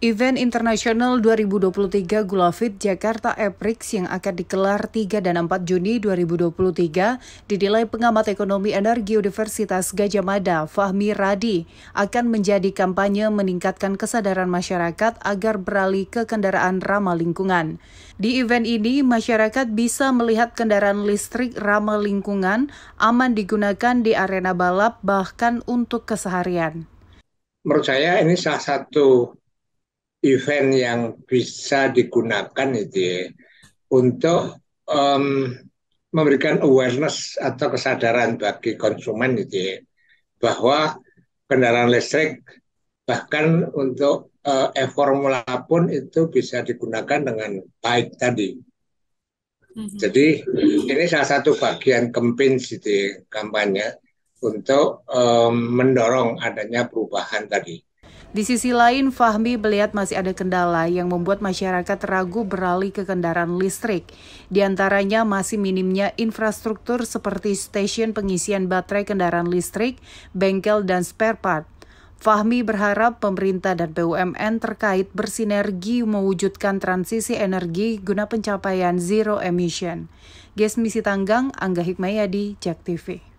Event Internasional 2023 Gulafit Jakarta EPRIX yang akan dikelar 3 dan 4 Juni 2023 didilai pengamat ekonomi energi Universitas Gajah Mada Fahmi Radi akan menjadi kampanye meningkatkan kesadaran masyarakat agar beralih ke kendaraan ramah lingkungan. Di event ini, masyarakat bisa melihat kendaraan listrik ramah lingkungan aman digunakan di arena balap bahkan untuk keseharian. Menurut saya ini salah satu event yang bisa digunakan itu ya, untuk um, memberikan awareness atau kesadaran bagi konsumen itu ya, bahwa kendaraan listrik bahkan untuk uh, e-formula pun itu bisa digunakan dengan baik tadi. Mm-hmm. Jadi ini salah satu bagian campaign gitu kampanye untuk um, mendorong adanya perubahan tadi. Di sisi lain, Fahmi melihat masih ada kendala yang membuat masyarakat ragu beralih ke kendaraan listrik. Di antaranya masih minimnya infrastruktur seperti stasiun pengisian baterai kendaraan listrik, bengkel, dan spare part. Fahmi berharap pemerintah dan BUMN terkait bersinergi mewujudkan transisi energi guna pencapaian zero emission. Gesmisi Tanggang, Angga Hikmayadi, Jak TV.